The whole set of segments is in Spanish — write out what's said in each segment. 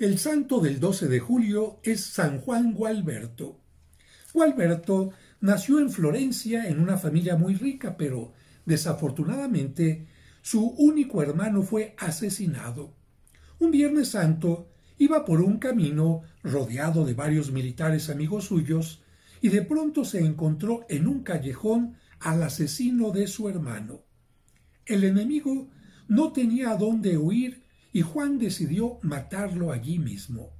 El santo del 12 de julio es San Juan Gualberto. Gualberto nació en Florencia en una familia muy rica, pero desafortunadamente su único hermano fue asesinado. Un Viernes Santo iba por un camino rodeado de varios militares amigos suyos y de pronto se encontró en un callejón al asesino de su hermano. El enemigo no tenía dónde huir y Juan decidió matarlo allí mismo.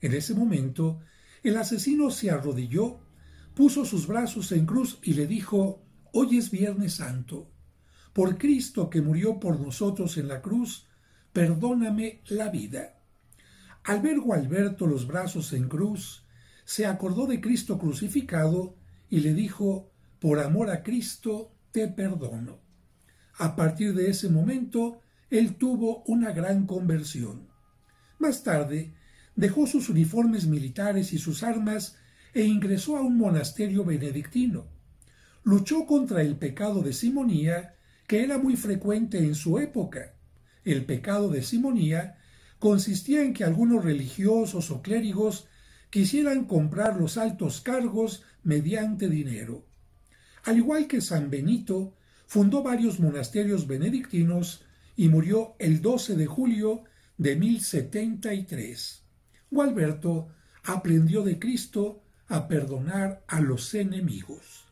En ese momento, el asesino se arrodilló, puso sus brazos en cruz y le dijo, Hoy es Viernes Santo. Por Cristo que murió por nosotros en la cruz, perdóname la vida. Al ver los brazos en cruz, se acordó de Cristo crucificado y le dijo, Por amor a Cristo te perdono. A partir de ese momento, él tuvo una gran conversión. Más tarde, dejó sus uniformes militares y sus armas e ingresó a un monasterio benedictino. Luchó contra el pecado de simonía, que era muy frecuente en su época. El pecado de simonía consistía en que algunos religiosos o clérigos quisieran comprar los altos cargos mediante dinero. Al igual que San Benito, fundó varios monasterios benedictinos y murió el 12 de julio de 1073. Gualberto aprendió de Cristo a perdonar a los enemigos.